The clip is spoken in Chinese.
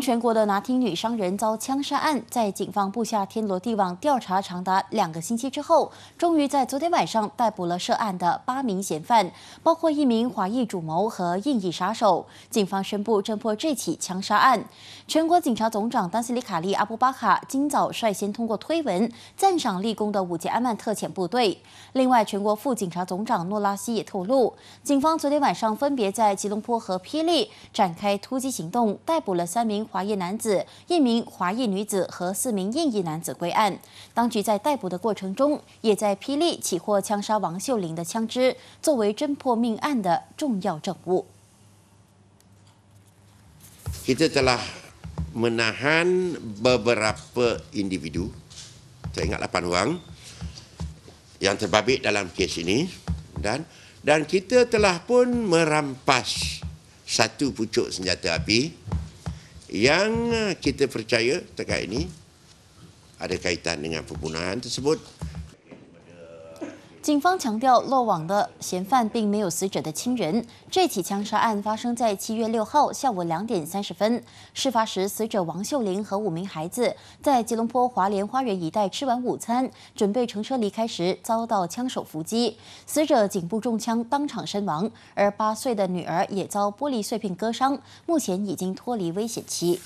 全国的拿汀女商人遭枪杀案，在警方布下天罗地网调查长达两个星期之后，终于在昨天晚上逮捕了涉案的八名嫌犯，包括一名华裔主谋和印裔杀手。警方宣布侦破这起枪杀案。全国警察总长丹斯里卡利阿布巴卡今早率先通过推文赞赏立功的五届安曼特遣部队。另外，全国副警察总长诺拉西也透露，警方昨天晚上分别在吉隆坡和霹雳展开突击行动，逮捕了三名。华裔男子、一名华裔女子和四名印裔男子归案。当局在逮捕的过程中，也在霹雳起获枪杀王秀玲的枪支，作为侦破命案的重要证物。Kita telah menahan beberapa individu, saya ingat lapan orang yang t e r b a b i t dalam kes ini, dan dan kita telah pun merampas satu pucuk senjata api. yang ah, kita percaya terkait ini ada kaitan dengan pembunuhan tersebut 警方强调，落网的嫌犯并没有死者的亲人。这起枪杀案发生在七月六号下午两点三十分。事发时，死者王秀玲和五名孩子在吉隆坡华联花园一带吃完午餐，准备乘车离开时遭到枪手伏击，死者颈部中枪，当场身亡；而八岁的女儿也遭玻璃碎片割伤，目前已经脱离危险期。